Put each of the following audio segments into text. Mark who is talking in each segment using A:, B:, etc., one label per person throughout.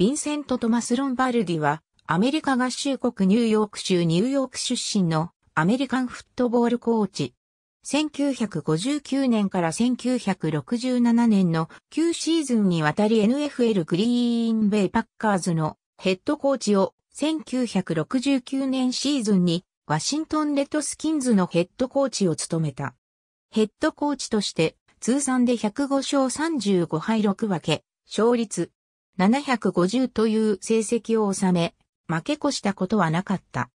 A: ヴィンセント・トマス・ロンバルディは、アメリカ合衆国ニューヨーク州ニューヨーク出身のアメリカンフットボールコーチ。1959年から1967年の9シーズンにわたり NFL グリーンベイパッカーズのヘッドコーチを1969年シーズンにワシントンレッドスキンズのヘッドコーチを務めた。ヘッドコーチとして通算で105勝35敗6分け、勝率750という成績を収め、負け越したことはなかった。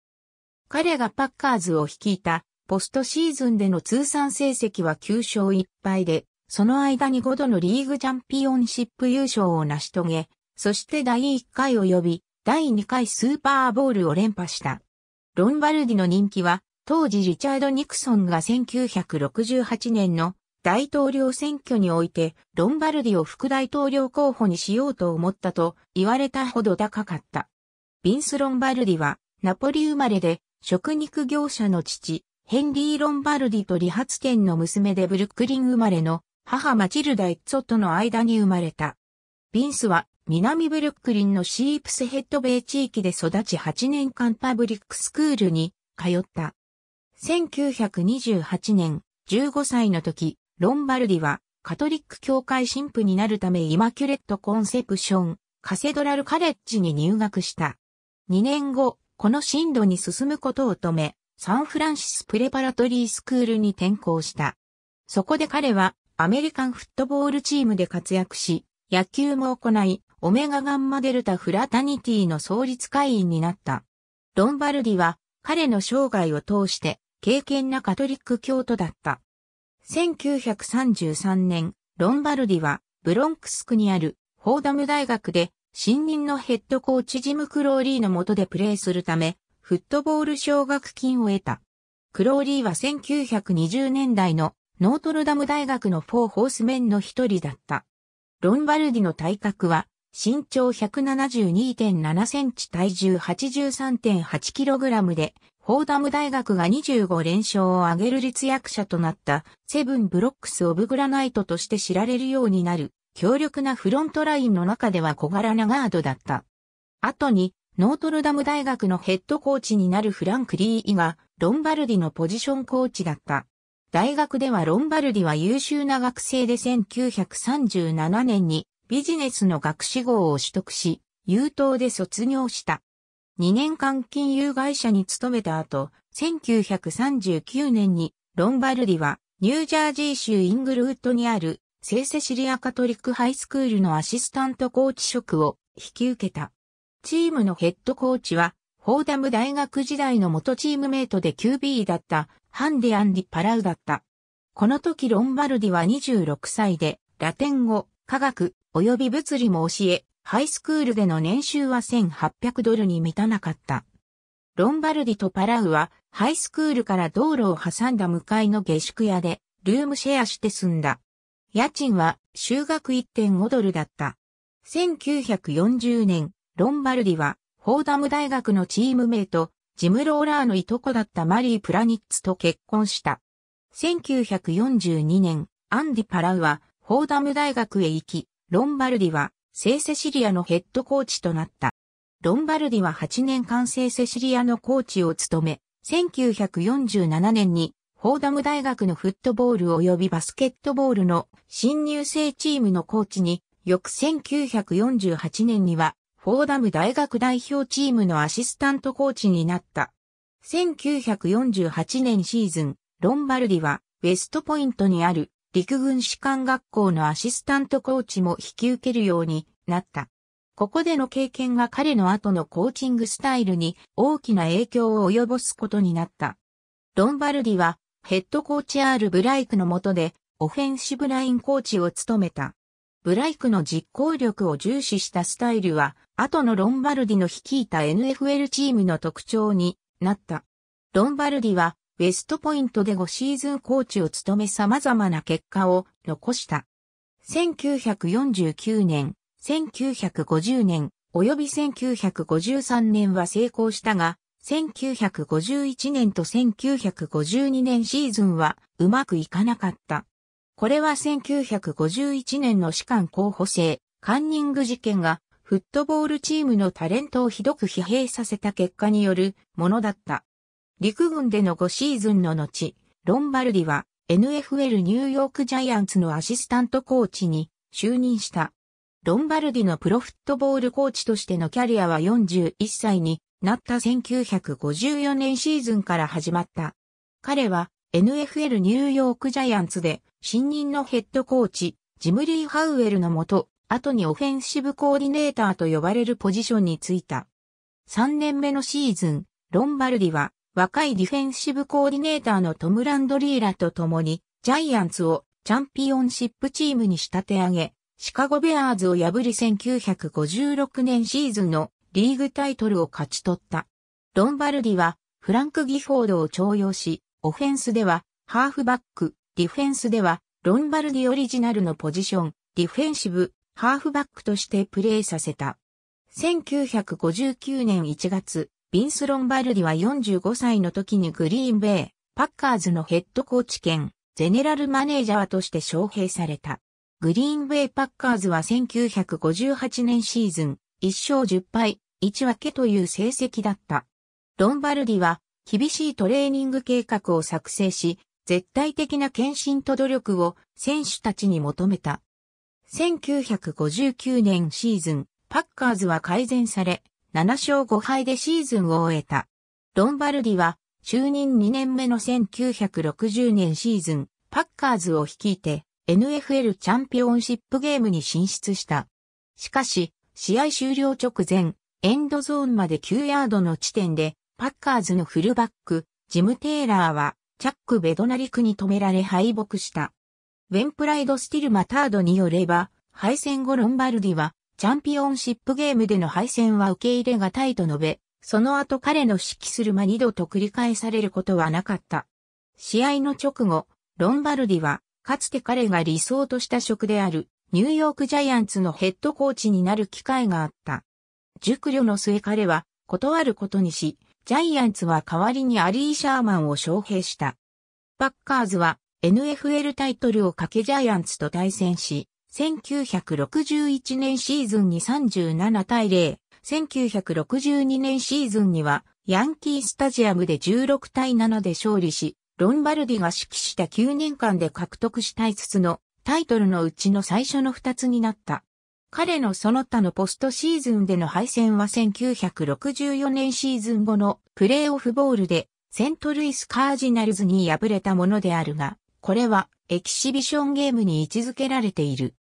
A: 彼がパッカーズを率いたポストシーズンでの通算成績は9勝1敗で、その間に5度のリーグチャンピオンシップ優勝を成し遂げ、そして第1回及び第2回スーパーボールを連覇した。ロンバルディの人気は、当時リチャード・ニクソンが1968年の大統領選挙において、ロンバルディを副大統領候補にしようと思ったと言われたほど高かった。ビンス・ロンバルディは、ナポリ生まれで、食肉業者の父、ヘンリー・ロンバルディと理髪店の娘でブルックリン生まれの母マチルダ・エッツォとの間に生まれた。ビンスは南ブルックリンのシープスヘッドベイ地域で育ち8年間パブリックスクールに通った。1928年15歳の時、ロンバルディは、カトリック教会神父になるためイマキュレットコンセプション、カセドラルカレッジに入学した。2年後、この進路に進むことを止め、サンフランシスプレパラトリースクールに転校した。そこで彼は、アメリカンフットボールチームで活躍し、野球も行い、オメガガンマデルタフラタニティの創立会員になった。ロンバルディは、彼の生涯を通して、敬虔なカトリック教徒だった。1933年、ロンバルディは、ブロンクス区にある、フォーダム大学で、新任のヘッドコーチジム・クローリーの下でプレーするため、フットボール奨学金を得た。クローリーは1920年代のノートルダム大学のフォーホースメンの一人だった。ロンバルディの体格は身長172.7センチ体重8 3 8ラムでフォーダム大学が25連勝を挙げる立役者となったセブンブロックス・オブ・グラナイトとして知られるようになる強力なフロントラインの中では小柄なガードだった。後にノートルダム大学のヘッドコーチになるフランク・リーがロンバルディのポジションコーチだった。大学ではロンバルディは優秀な学生で1937年にビジネスの学士号を取得し、優等で卒業した。2年間金融会社に勤めた後、1939年にロンバルディはニュージャージー州イングルウッドにある聖セシリアカトリックハイスクールのアシスタントコーチ職を引き受けた。チームのヘッドコーチは、フォーダム大学時代の元チームメイトで QB だったハンディ・アンディ・パラウだった。この時ロンバルディは26歳で、ラテン語、科学、及び物理も教え、ハイスクールでの年収は1800ドルに満たなかった。ロンバルディとパラウは、ハイスクールから道路を挟んだ向かいの下宿屋で、ルームシェアして住んだ。家賃は、修学1.5ドルだった。1940年、ロンバルディは、フォーダム大学のチームメイト、ジム・ローラーのいとこだったマリー・プラニッツと結婚した。1942年、アンディ・パラウは、フォーダム大学へ行き、ロンバルディは、聖セシリアのヘッドコーチとなった。ロンバルディは8年間聖セシリアのコーチを務め、1947年にフォーダム大学のフットボール及びバスケットボールの新入生チームのコーチに、翌1948年にはフォーダム大学代表チームのアシスタントコーチになった。1948年シーズン、ロンバルディはウェストポイントにある陸軍士官学校のアシスタントコーチも引き受けるようになった。ここでの経験が彼の後のコーチングスタイルに大きな影響を及ぼすことになった。ロンバルディはヘッドコーチ R ブライクの下でオフェンシブラインコーチを務めた。ブライクの実行力を重視したスタイルは後のロンバルディの率いた NFL チームの特徴になった。ロンバルディはウェストポイントで5シーズンコーチを務め様々な結果を残した。1949年、1950年、及び1953年は成功したが、1951年と1952年シーズンはうまくいかなかった。これは1951年の士官候補生、カンニング事件がフットボールチームのタレントをひどく疲弊させた結果によるものだった。陸軍での5シーズンの後、ロンバルディは NFL ニューヨークジャイアンツのアシスタントコーチに就任した。ロンバルディのプロフットボールコーチとしてのキャリアは41歳になった1954年シーズンから始まった。彼は NFL ニューヨークジャイアンツで新任のヘッドコーチ、ジムリー・ハウエルのもと、後にオフェンシブコーディネーターと呼ばれるポジションについた。3年目のシーズン、ロンバルディは若いディフェンシブコーディネーターのトム・ランドリーラと共に、ジャイアンツをチャンピオンシップチームに仕立て上げ、シカゴベアーズを破り1956年シーズンのリーグタイトルを勝ち取った。ロンバルディはフランク・ギフォードを徴用し、オフェンスではハーフバック、ディフェンスではロンバルディオリジナルのポジション、ディフェンシブ、ハーフバックとしてプレーさせた。1959年1月、ビンス・ロンバルディは45歳の時にグリーンベイ、パッカーズのヘッドコーチ兼、ゼネラルマネージャーとして招聘された。グリーンベイ・パッカーズは1958年シーズン、1勝10敗、1分けという成績だった。ロンバルディは、厳しいトレーニング計画を作成し、絶対的な献身と努力を選手たちに求めた。1959年シーズン、パッカーズは改善され、7勝5敗でシーズンを終えた。ロンバルディは、就任2年目の1960年シーズン、パッカーズを率いて、NFL チャンピオンシップゲームに進出した。しかし、試合終了直前、エンドゾーンまで9ヤードの地点で、パッカーズのフルバック、ジム・テイラーは、チャック・ベドナリクに止められ敗北した。ウェンプライド・スティル・マタードによれば、敗戦後ロンバルディは、チャンピオンシップゲームでの敗戦は受け入れがたいと述べ、その後彼の指揮する間二度と繰り返されることはなかった。試合の直後、ロンバルディは、かつて彼が理想とした職である、ニューヨークジャイアンツのヘッドコーチになる機会があった。熟慮の末彼は、断ることにし、ジャイアンツは代わりにアリー・シャーマンを招聘した。パッカーズは、NFL タイトルをかけジャイアンツと対戦し、1961年シーズンに37対0、1962年シーズンにはヤンキースタジアムで16対7で勝利し、ロンバルディが指揮した9年間で獲得した5つのタイトルのうちの最初の2つになった。彼のその他のポストシーズンでの敗戦は1964年シーズン後のプレーオフボールでセントルイスカージナルズに敗れたものであるが、これはエキシビションゲームに位置づけられている。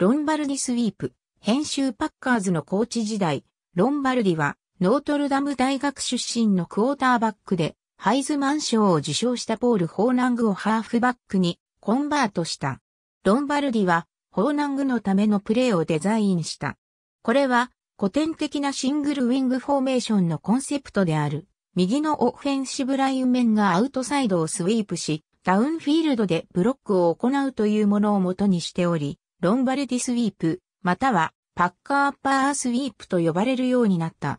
A: ロンバルディスウィープ、編集パッカーズのコーチ時代、ロンバルディはノートルダム大学出身のクォーターバックで、ハイズマン賞を受賞したポール・ホーナングをハーフバックにコンバートした。ロンバルディは、ホーナングのためのプレーをデザインした。これは、古典的なシングルウィングフォーメーションのコンセプトである。右のオフェンシブライン面がアウトサイドをスウィープし、ダウンフィールドでブロックを行うというものを元にしており、ロンバルディスウィープ、またはパッカーアッパースウィープと呼ばれるようになった。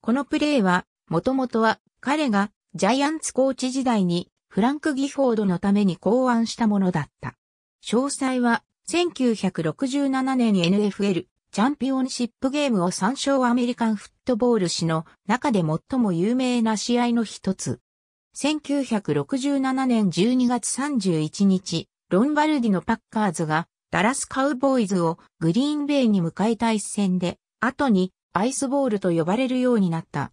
A: このプレーは、もともとは彼がジャイアンツコーチ時代にフランク・ギフォードのために考案したものだった。詳細は1967年 NFL チャンピオンシップゲームを参照アメリカンフットボール史の中で最も有名な試合の一つ。1967年12月31日、ロンバルディのパッカーズがダラスカウボーイズをグリーンベイに迎えた一戦で、後にアイスボールと呼ばれるようになった。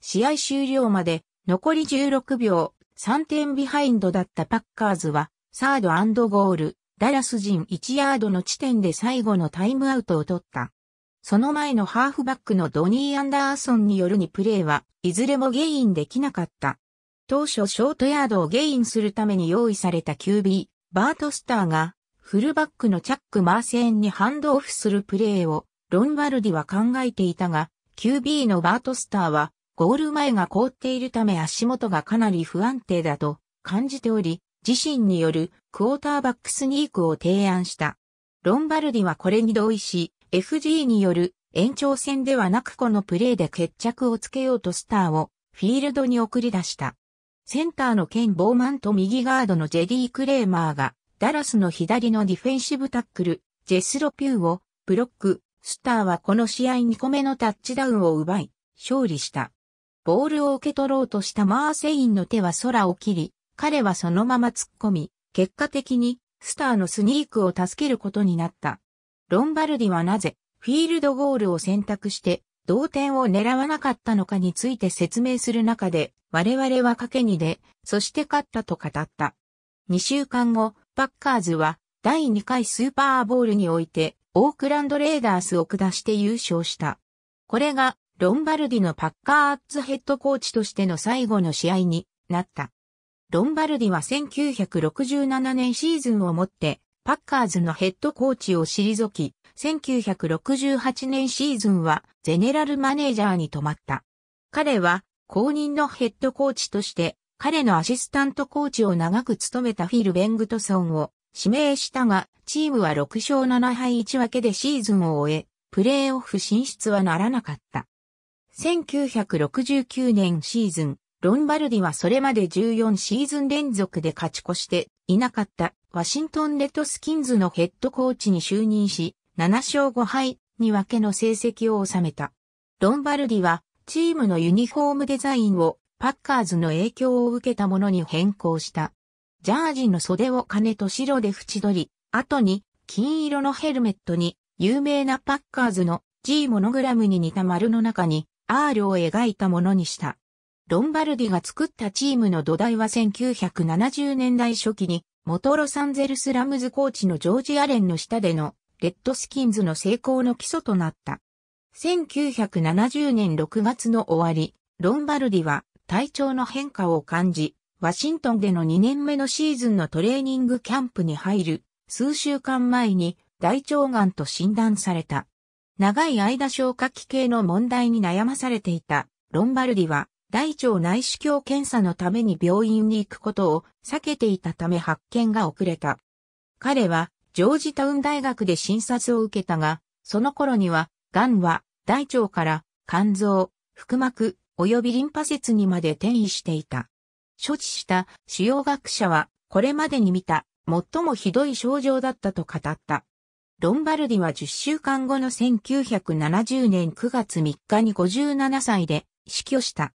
A: 試合終了まで残り16秒、3点ビハインドだったパッカーズは、サードゴール、ダラス陣1ヤードの地点で最後のタイムアウトを取った。その前のハーフバックのドニー・アンダーソンによるにプレーはいずれもゲインできなかった。当初ショートヤードをゲインするために用意された QB、バートスターがフルバックのチャック・マーセーンにハンドオフするプレーをロンバルディは考えていたが、QB のバートスターはゴール前が凍っているため足元がかなり不安定だと感じており、自身によるクォーターバックスニークを提案した。ロンバルディはこれに同意し、FG による延長戦ではなくこのプレーで決着をつけようとスターをフィールドに送り出した。センターのケン・ボーマンと右ガードのジェディ・クレーマーがダラスの左のディフェンシブタックル、ジェスロピューを、ブロック、スターはこの試合2個目のタッチダウンを奪い、勝利した。ボールを受け取ろうとしたマーセインの手は空を切り、彼はそのまま突っ込み、結果的に、スターのスニークを助けることになった。ロンバルディはなぜ、フィールドゴールを選択して、同点を狙わなかったのかについて説明する中で、我々は賭けに出、そして勝ったと語った。2週間後、パッカーズは第2回スーパーボールにおいてオークランドレーダースを下して優勝した。これがロンバルディのパッカーズヘッドコーチとしての最後の試合になった。ロンバルディは1967年シーズンをもってパッカーズのヘッドコーチを退き、1968年シーズンはゼネラルマネージャーに止まった。彼は公認のヘッドコーチとして彼のアシスタントコーチを長く務めたフィル・ベングトソンを指名したが、チームは6勝7敗1分けでシーズンを終え、プレーオフ進出はならなかった。1969年シーズン、ロンバルディはそれまで14シーズン連続で勝ち越していなかったワシントンレッドスキンズのヘッドコーチに就任し、7勝5敗に分けの成績を収めた。ロンバルディはチームのユニフォームデザインをパッカーズの影響を受けたものに変更した。ジャージの袖を金と白で縁取り、後に金色のヘルメットに有名なパッカーズの G モノグラムに似た丸の中に R を描いたものにした。ロンバルディが作ったチームの土台は1970年代初期に元ロサンゼルスラムズコーチのジョージ・アレンの下でのレッドスキンズの成功の基礎となった。1970年6月の終わり、ロンバルディは体調の変化を感じ、ワシントンでの2年目のシーズンのトレーニングキャンプに入る数週間前に大腸がんと診断された。長い間消化器系の問題に悩まされていたロンバルディは大腸内視鏡検査のために病院に行くことを避けていたため発見が遅れた。彼はジョージタウン大学で診察を受けたが、その頃には、がんは大腸から肝臓、腹膜、及びリンパ節にまで転移していた。処置した主要学者は、これまでに見た最もひどい症状だったと語った。ロンバルディは10週間後の1970年9月3日に57歳で死去した。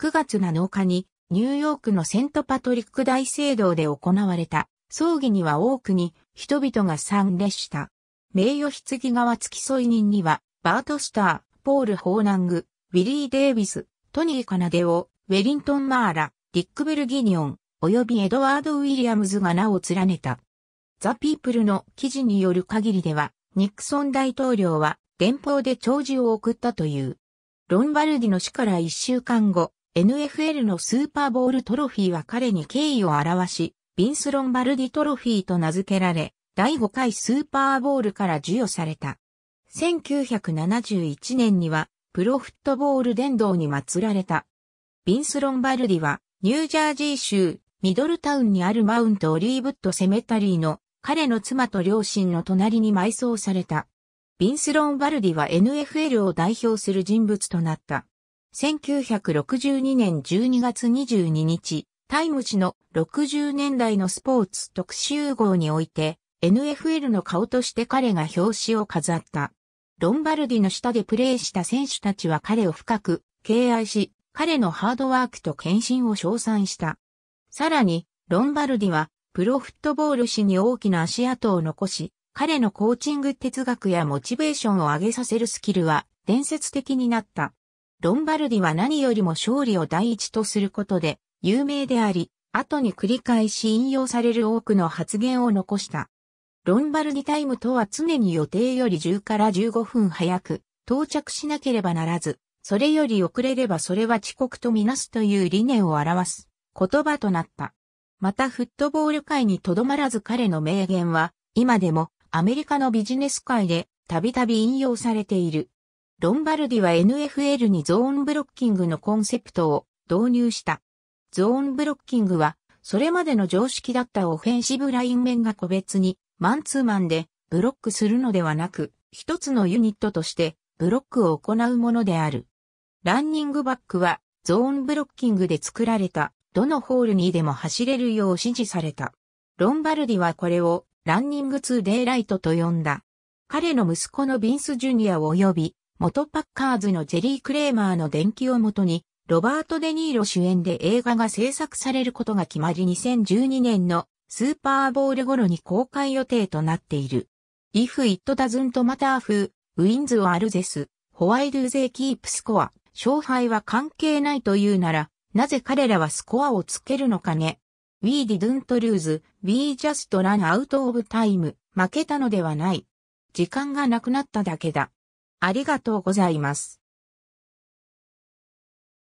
A: 9月7日にニューヨークのセントパトリック大聖堂で行われた葬儀には多くに人々が参列した。名誉棺側付き添い人にはバートスター、ポール・ホーナング、ウィリー・デイビス、トニー・カナデオ、ウェリントン・マーラ、ディック・ベルギニオン、及びエドワード・ウィリアムズが名を連ねた。ザ・ピープルの記事による限りでは、ニクソン大統領は電報で弔辞を送ったという。ロンバルディの死から1週間後、NFL のスーパーボールトロフィーは彼に敬意を表し、ビンス・ロンバルディトロフィーと名付けられ、第5回スーパーボールから授与された。1971年にはプロフットボール殿堂に祀られた。ビンス・ロンバルディは、ニュージャージー州、ミドルタウンにあるマウント・オリーブット・セメタリーの、彼の妻と両親の隣に埋葬された。ビンス・ロンバルディは NFL を代表する人物となった。1962年12月22日、タイム誌の60年代のスポーツ特集号において、NFL の顔として彼が表紙を飾った。ロンバルディの下でプレーした選手たちは彼を深く敬愛し、彼のハードワークと献身を称賛した。さらに、ロンバルディは、プロフットボール史に大きな足跡を残し、彼のコーチング哲学やモチベーションを上げさせるスキルは伝説的になった。ロンバルディは何よりも勝利を第一とすることで有名であり、後に繰り返し引用される多くの発言を残した。ロンバルディタイムとは常に予定より10から15分早く到着しなければならず、それより遅れればそれは遅刻とみなすという理念を表す言葉となった。またフットボール界にとどまらず彼の名言は今でもアメリカのビジネス界でたびたび引用されている。ロンバルディは NFL にゾーンブロッキングのコンセプトを導入した。ゾーンブロッキングはそれまでの常識だったオフェンシブライン面が個別にマンツーマンでブロックするのではなく、一つのユニットとしてブロックを行うものである。ランニングバックはゾーンブロッキングで作られたどのホールにでも走れるよう指示された。ロンバルディはこれをランニング2デイライトと呼んだ。彼の息子のビンス・ジュニア及び元パッカーズのジェリー・クレーマーの伝記をもとにロバート・デ・ニーロ主演で映画が制作されることが決まり2012年のスーパーボール頃に公開予定となっている。If it doesn't matter who wins or loses, why do they keep score? 勝敗は関係ないというなら、なぜ彼らはスコアをつけるのかね。We didn't lose, we just ran out of time. 負けたのではない。時間がなくなっただけだ。ありがとうございます。